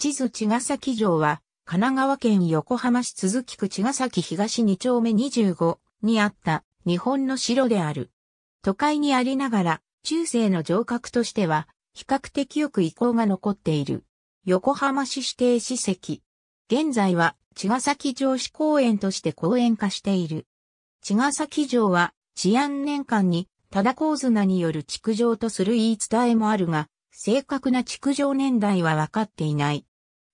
地図茅ヶ崎城は、神奈川県横浜市鈴木区茅ヶ崎東2丁目25にあった日本の城である。都会にありながら、中世の城郭としては、比較的よく遺構が残っている。横浜市指定史跡。現在は、茅ヶ崎城市公園として公園化している。茅ヶ崎城は、治安年間に、忠構綱による築城とする言い伝えもあるが、正確な築城年代は分かっていない。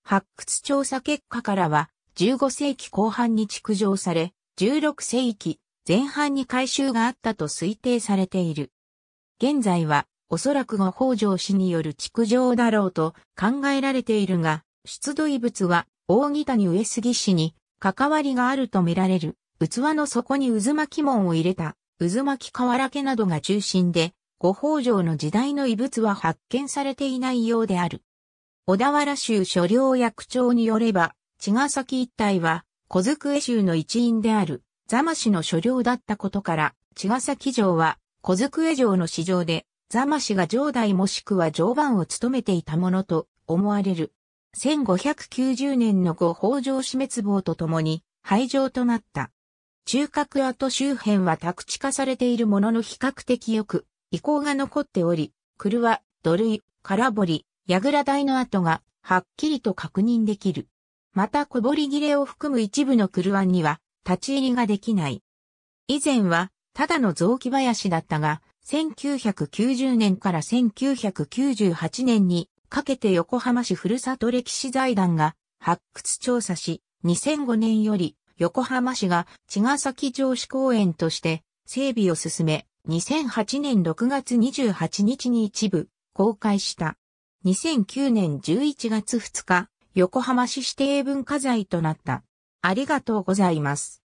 発掘調査結果からは、15世紀後半に築城され、16世紀前半に改修があったと推定されている。現在は、おそらく後北条氏による築城だろうと考えられているが、出土遺物は大木谷上杉氏に関わりがあるとみられる。器の底に渦巻き門を入れた渦巻き瓦家などが中心で、後北条の時代の遺物は発見されていないようである。小田原州所領役長によれば、茅ヶ崎一帯は、小机州の一員である、座間市の所領だったことから、茅ヶ崎城は、小机城の市場で、座間氏が城代もしくは城番を務めていたものと思われる。1590年の後北条死滅亡とともに廃城となった。中核跡周辺は宅地化されているものの比較的よく、遺構が残っており、車、土塁、空堀、櫓台の跡がはっきりと確認できる。また小堀切れを含む一部の車には立ち入りができない。以前はただの雑木林だったが、1990年から1998年にかけて横浜市ふるさと歴史財団が発掘調査し、2005年より横浜市が茅ヶ崎城址公園として整備を進め、2008年6月28日に一部公開した。2009年11月2日、横浜市指定文化財となった。ありがとうございます。